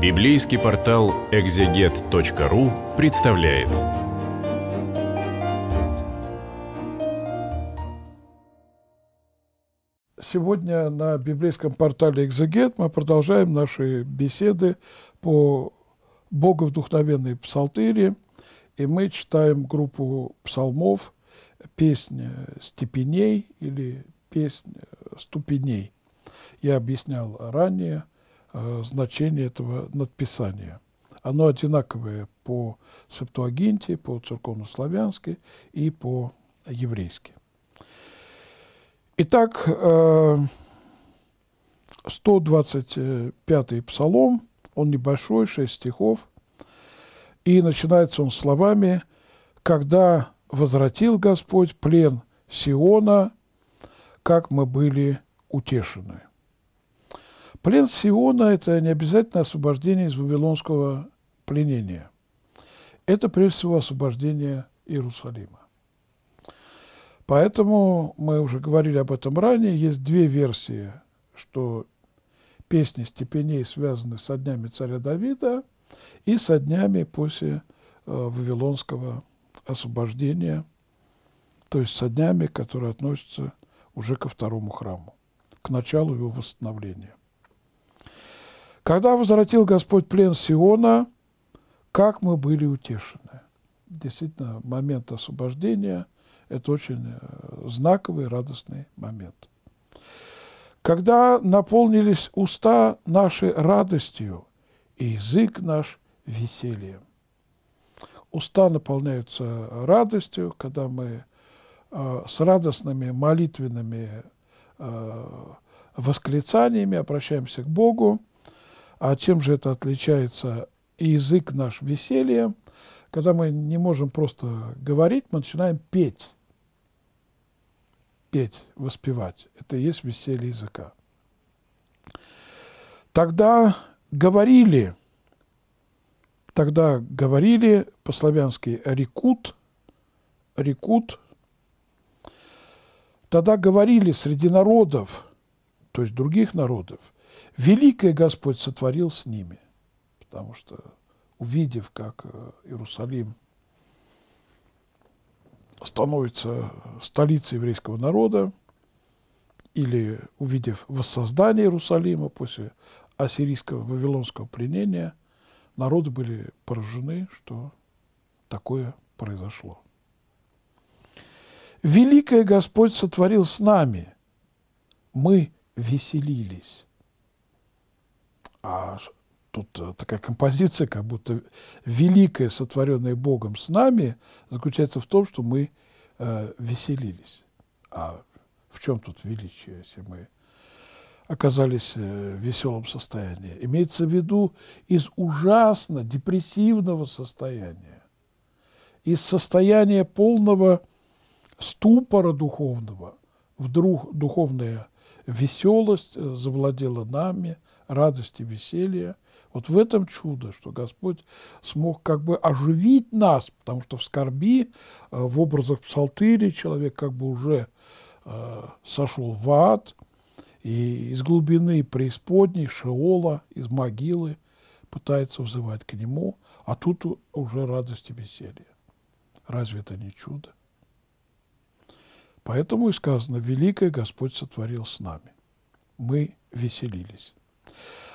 Библейский портал экзегет.ру представляет. Сегодня на библейском портале «Экзегет» мы продолжаем наши беседы по Богу вдохновенной псалтыре, и мы читаем группу псалмов «Песня степеней» или «Песня ступеней». Я объяснял ранее – Э, значение этого надписания. Оно одинаковое по септуагинте, по церковнославянски и по еврейски. Итак, э, 125-й псалом, он небольшой, 6 стихов, и начинается он словами «Когда возвратил Господь плен Сиона, как мы были утешены». Плен Сиона – это не обязательно освобождение из вавилонского пленения. Это, прежде всего, освобождение Иерусалима. Поэтому мы уже говорили об этом ранее. Есть две версии, что песни степеней связаны со днями царя Давида и со днями после э, вавилонского освобождения, то есть со днями, которые относятся уже ко второму храму, к началу его восстановления. Когда возвратил Господь плен Сиона, как мы были утешены. Действительно, момент освобождения – это очень э, знаковый, радостный момент. Когда наполнились уста наши радостью и язык наш весельем. Уста наполняются радостью, когда мы э, с радостными молитвенными э, восклицаниями обращаемся к Богу, а чем же это отличается язык наш веселье, когда мы не можем просто говорить, мы начинаем петь. Петь, воспевать. Это и есть веселье языка. Тогда говорили, тогда говорили по-славянски рекут, рекут, тогда говорили среди народов, то есть других народов – великое Господь сотворил с ними, потому что, увидев, как э, Иерусалим становится столицей еврейского народа, или увидев воссоздание Иерусалима после ассирийского вавилонского пленения, народы были поражены, что такое произошло. Великое Господь сотворил с нами. Мы веселились. А тут э, такая композиция, как будто великое, сотворенное Богом с нами, заключается в том, что мы э, веселились. А в чем тут величие, если мы оказались э, в веселом состоянии? Имеется в виду из ужасно депрессивного состояния, из состояния полного ступора духовного, вдруг духовная веселость э, завладела нами – радости, веселья. Вот в этом чудо, что Господь смог как бы оживить нас, потому что в скорби, э, в образах псалтыри человек как бы уже э, сошел в ад, и из глубины преисподней, шеола, из могилы пытается взывать к нему, а тут уже радость и веселье. Разве это не чудо? Поэтому и сказано, великое Господь сотворил с нами. Мы веселились.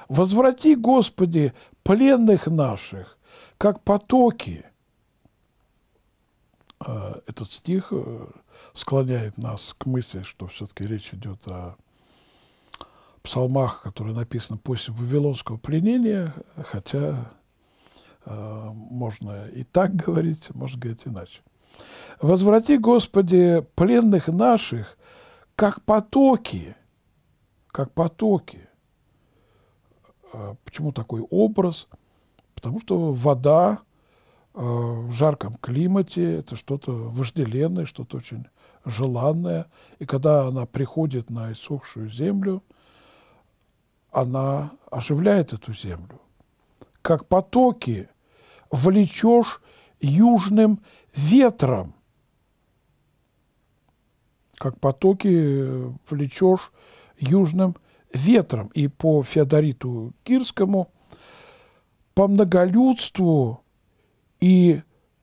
Возврати, Господи, пленных наших, как потоки. А, этот стих э, склоняет нас к мысли, что все-таки речь идет о псалмах, которые написаны после Вавилонского пленения, хотя э, можно и так говорить, можно говорить иначе. «Возврати, Господи, пленных наших, как потоки, как потоки». А, почему такой образ? Потому что вода а, в жарком климате – это что-то вожделенное, что-то очень желанное. И когда она приходит на иссохшую землю, она оживляет эту землю. Как потоки влечешь южным ветром, как потоки влечешь южным ветром. И по Феодориту Кирскому, по многолюдству и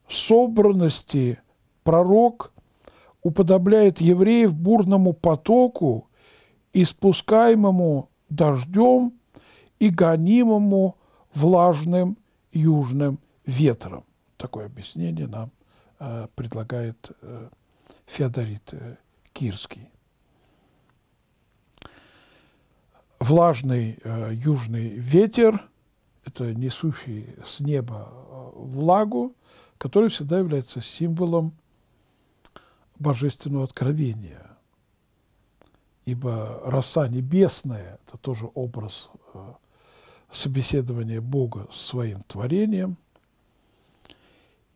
собранности пророк уподобляет евреев бурному потоку, испускаемому дождем и гонимому влажным южным ветром. Такое объяснение нам э, предлагает э, Феодорит э, Кирский. влажный э, южный ветер, это несущий с неба э, влагу, который всегда является символом божественного откровения. Ибо роса небесная – это тоже образ э, собеседования Бога с своим творением.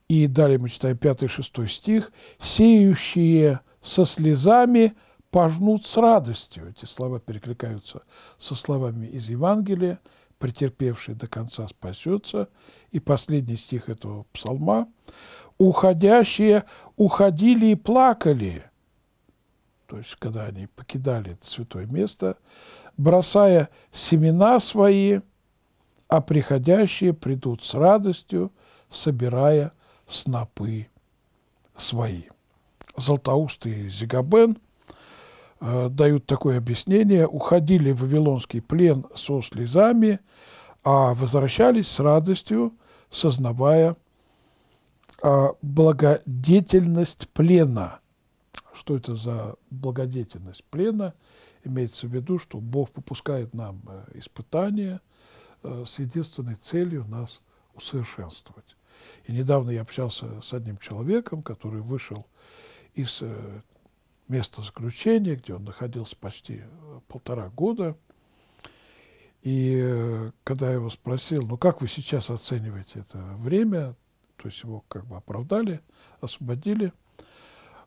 И далее мы читаем 5-6 стих. «Сеющие со слезами – пожнут с радостью. Эти слова перекликаются со словами из Евангелия «Претерпевший до конца спасется». И последний стих этого псалма «Уходящие уходили и плакали». То есть, когда они покидали это святое место, бросая семена свои, а приходящие придут с радостью, собирая снопы свои. Златоуст Зигабен – Э, дают такое объяснение, уходили в Вавилонский плен со слезами, а возвращались с радостью, сознавая а, благодетельность плена. Что это за благодетельность плена? Имеется в виду, что Бог попускает нам э, испытания э, с единственной целью нас усовершенствовать. И недавно я общался с одним человеком, который вышел из место заключения, где он находился почти э, полтора года. И э, когда я его спросил, ну как вы сейчас оцениваете это время, то есть его как бы оправдали, освободили,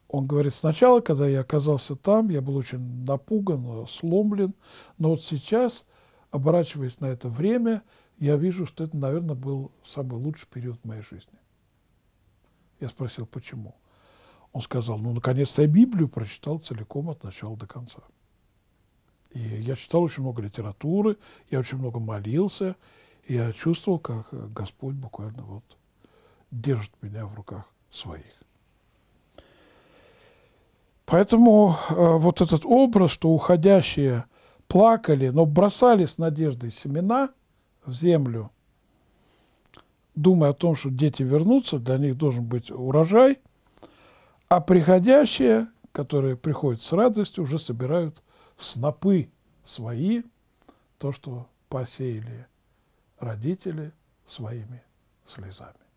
он говорит, сначала, когда я оказался там, я был очень напуган, э, сломлен, но вот сейчас, оборачиваясь на это время, я вижу, что это, наверное, был самый лучший период в моей жизни. Я спросил, почему? Он сказал, ну, наконец-то я Библию прочитал целиком от начала до конца. И я читал очень много литературы, я очень много молился, и я чувствовал, как Господь буквально вот держит меня в руках своих. Поэтому э, вот этот образ, что уходящие плакали, но бросали с надеждой семена в землю, думая о том, что дети вернутся, для них должен быть урожай, а приходящие, которые приходят с радостью, уже собирают снопы свои, то, что посеяли родители своими слезами.